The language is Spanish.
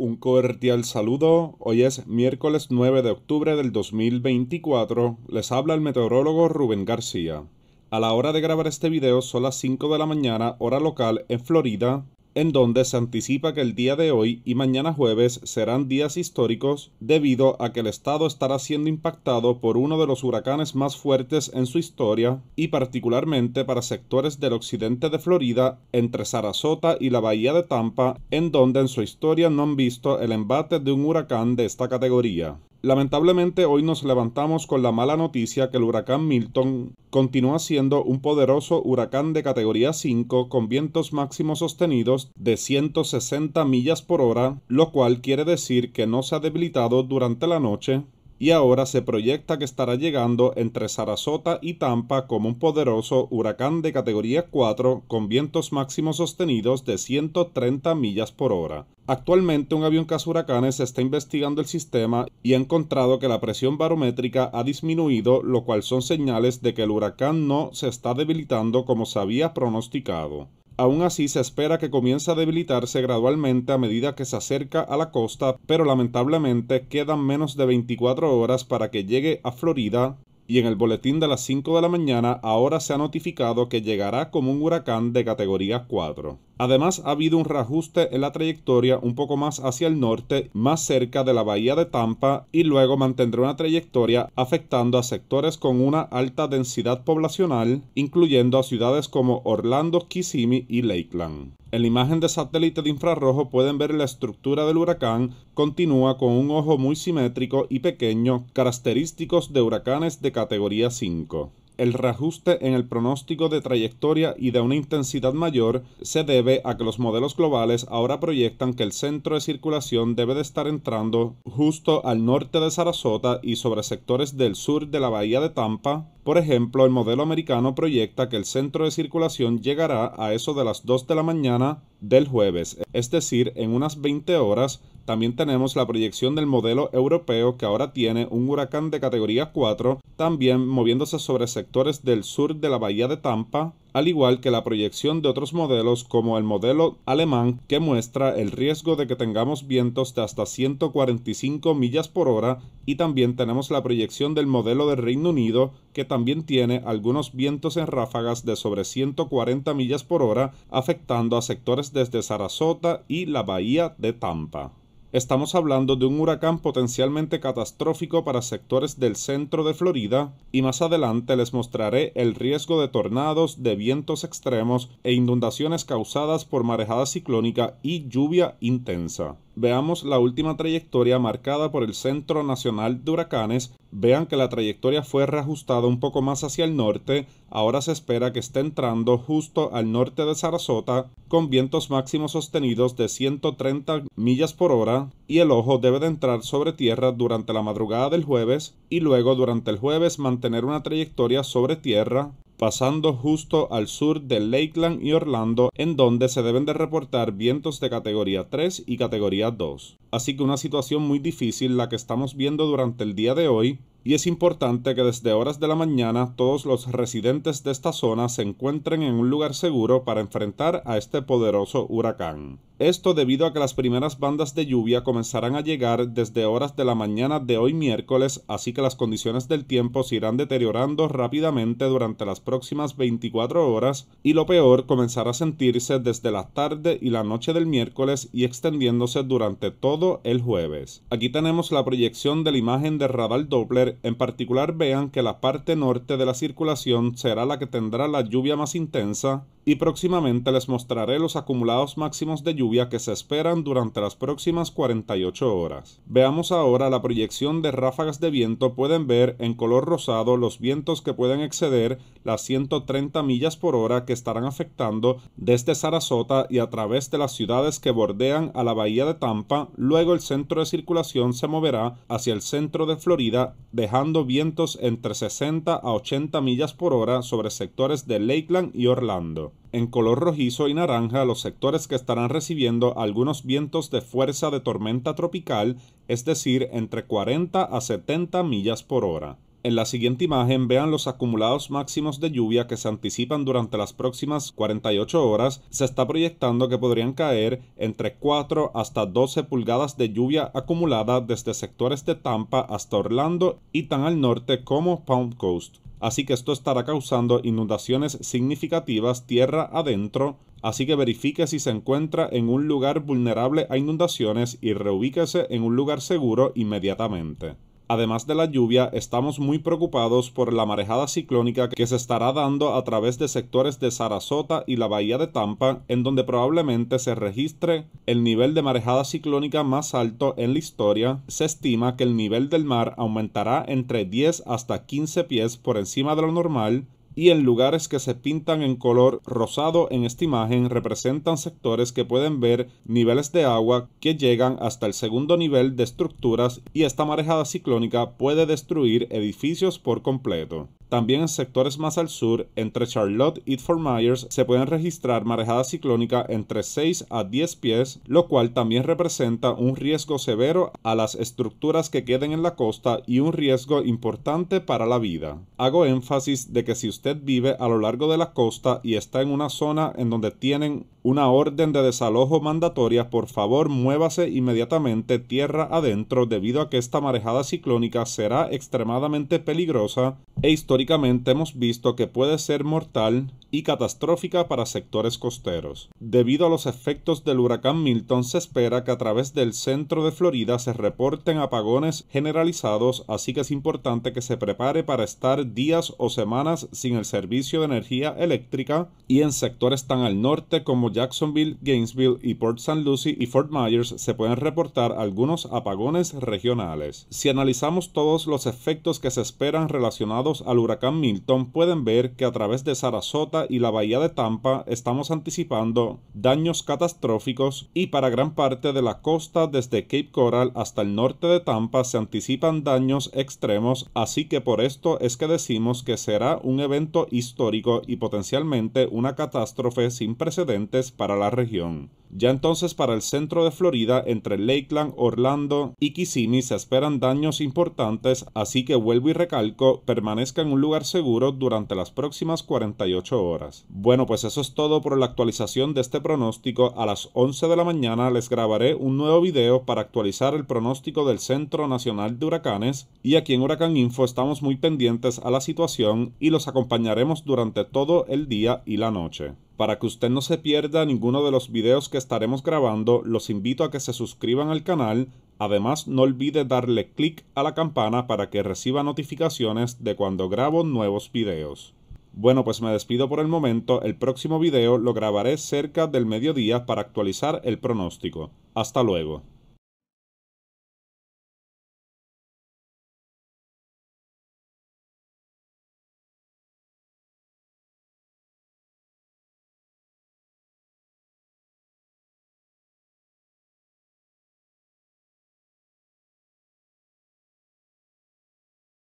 Un cordial saludo. Hoy es miércoles 9 de octubre del 2024. Les habla el meteorólogo Rubén García. A la hora de grabar este video son las 5 de la mañana, hora local en Florida, en donde se anticipa que el día de hoy y mañana jueves serán días históricos debido a que el estado estará siendo impactado por uno de los huracanes más fuertes en su historia y particularmente para sectores del occidente de Florida entre Sarasota y la bahía de Tampa en donde en su historia no han visto el embate de un huracán de esta categoría. Lamentablemente hoy nos levantamos con la mala noticia que el huracán Milton continúa siendo un poderoso huracán de categoría 5 con vientos máximos sostenidos de 160 millas por hora, lo cual quiere decir que no se ha debilitado durante la noche y ahora se proyecta que estará llegando entre Sarasota y Tampa como un poderoso huracán de categoría 4 con vientos máximos sostenidos de 130 millas por hora. Actualmente un avión huracanes está investigando el sistema y ha encontrado que la presión barométrica ha disminuido, lo cual son señales de que el huracán no se está debilitando como se había pronosticado. Aún así, se espera que comience a debilitarse gradualmente a medida que se acerca a la costa, pero lamentablemente quedan menos de 24 horas para que llegue a Florida y en el boletín de las 5 de la mañana ahora se ha notificado que llegará como un huracán de categoría 4. Además, ha habido un reajuste en la trayectoria un poco más hacia el norte, más cerca de la bahía de Tampa, y luego mantendrá una trayectoria afectando a sectores con una alta densidad poblacional, incluyendo a ciudades como Orlando, Kissimmee y Lakeland. En la imagen de satélite de infrarrojo pueden ver la estructura del huracán, continúa con un ojo muy simétrico y pequeño, característicos de huracanes de categoría 5. El reajuste en el pronóstico de trayectoria y de una intensidad mayor se debe a que los modelos globales ahora proyectan que el centro de circulación debe de estar entrando justo al norte de Sarasota y sobre sectores del sur de la bahía de Tampa, por ejemplo, el modelo americano proyecta que el centro de circulación llegará a eso de las 2 de la mañana del jueves, es decir, en unas 20 horas. También tenemos la proyección del modelo europeo que ahora tiene un huracán de categoría 4, también moviéndose sobre sectores del sur de la bahía de Tampa, al igual que la proyección de otros modelos como el modelo alemán que muestra el riesgo de que tengamos vientos de hasta 145 millas por hora y también tenemos la proyección del modelo del Reino Unido que también tiene algunos vientos en ráfagas de sobre 140 millas por hora afectando a sectores desde Sarasota y la bahía de Tampa. Estamos hablando de un huracán potencialmente catastrófico para sectores del centro de Florida y más adelante les mostraré el riesgo de tornados, de vientos extremos e inundaciones causadas por marejada ciclónica y lluvia intensa veamos la última trayectoria marcada por el Centro Nacional de Huracanes, vean que la trayectoria fue reajustada un poco más hacia el norte, ahora se espera que esté entrando justo al norte de Sarasota, con vientos máximos sostenidos de 130 millas por hora, y el ojo debe de entrar sobre tierra durante la madrugada del jueves, y luego durante el jueves mantener una trayectoria sobre tierra, pasando justo al sur de Lakeland y Orlando, en donde se deben de reportar vientos de categoría 3 y categoría 2. Así que una situación muy difícil la que estamos viendo durante el día de hoy, y es importante que desde horas de la mañana todos los residentes de esta zona se encuentren en un lugar seguro para enfrentar a este poderoso huracán. Esto debido a que las primeras bandas de lluvia comenzarán a llegar desde horas de la mañana de hoy miércoles, así que las condiciones del tiempo se irán deteriorando rápidamente durante las próximas 24 horas y lo peor comenzará a sentirse desde la tarde y la noche del miércoles y extendiéndose durante todo el jueves. Aquí tenemos la proyección de la imagen de radar Doppler en particular vean que la parte norte de la circulación será la que tendrá la lluvia más intensa y próximamente les mostraré los acumulados máximos de lluvia que se esperan durante las próximas 48 horas. Veamos ahora la proyección de ráfagas de viento. Pueden ver en color rosado los vientos que pueden exceder las 130 millas por hora que estarán afectando desde Sarasota y a través de las ciudades que bordean a la bahía de Tampa. Luego el centro de circulación se moverá hacia el centro de Florida dejando vientos entre 60 a 80 millas por hora sobre sectores de Lakeland y Orlando en color rojizo y naranja los sectores que estarán recibiendo algunos vientos de fuerza de tormenta tropical, es decir, entre 40 a 70 millas por hora. En la siguiente imagen vean los acumulados máximos de lluvia que se anticipan durante las próximas 48 horas. Se está proyectando que podrían caer entre 4 hasta 12 pulgadas de lluvia acumulada desde sectores de Tampa hasta Orlando y tan al norte como Palm Coast. Así que esto estará causando inundaciones significativas tierra adentro, así que verifique si se encuentra en un lugar vulnerable a inundaciones y reubíquese en un lugar seguro inmediatamente. Además de la lluvia, estamos muy preocupados por la marejada ciclónica que se estará dando a través de sectores de Sarasota y la bahía de Tampa, en donde probablemente se registre el nivel de marejada ciclónica más alto en la historia. Se estima que el nivel del mar aumentará entre 10 hasta 15 pies por encima de lo normal y en lugares que se pintan en color rosado en esta imagen representan sectores que pueden ver niveles de agua que llegan hasta el segundo nivel de estructuras y esta marejada ciclónica puede destruir edificios por completo. También en sectores más al sur, entre Charlotte y Fort Myers, se pueden registrar marejadas ciclónicas entre 6 a 10 pies, lo cual también representa un riesgo severo a las estructuras que queden en la costa y un riesgo importante para la vida. Hago énfasis de que si usted vive a lo largo de la costa y está en una zona en donde tienen una orden de desalojo mandatoria, por favor muévase inmediatamente tierra adentro debido a que esta marejada ciclónica será extremadamente peligrosa e históricamente hemos visto que puede ser mortal y catastrófica para sectores costeros. Debido a los efectos del huracán Milton se espera que a través del centro de Florida se reporten apagones generalizados, así que es importante que se prepare para estar días o semanas sin el servicio de energía eléctrica y en sectores tan al norte como Jacksonville, Gainesville y Port St. Lucie y Fort Myers se pueden reportar algunos apagones regionales. Si analizamos todos los efectos que se esperan relacionados al huracán Milton, pueden ver que a través de Sarasota y la bahía de Tampa estamos anticipando daños catastróficos y para gran parte de la costa desde Cape Coral hasta el norte de Tampa se anticipan daños extremos, así que por esto es que decimos que será un evento histórico y potencialmente una catástrofe sin precedentes para la región. Ya entonces para el centro de Florida, entre Lakeland, Orlando y Kissimmee se esperan daños importantes, así que vuelvo y recalco, permanezca en un lugar seguro durante las próximas 48 horas. Bueno, pues eso es todo por la actualización de este pronóstico. A las 11 de la mañana les grabaré un nuevo video para actualizar el pronóstico del Centro Nacional de Huracanes y aquí en Huracán Info estamos muy pendientes a la situación y los acompañaremos durante todo el día y la noche. Para que usted no se pierda ninguno de los videos que estaremos grabando, los invito a que se suscriban al canal. Además, no olvide darle clic a la campana para que reciba notificaciones de cuando grabo nuevos videos. Bueno, pues me despido por el momento. El próximo video lo grabaré cerca del mediodía para actualizar el pronóstico. Hasta luego.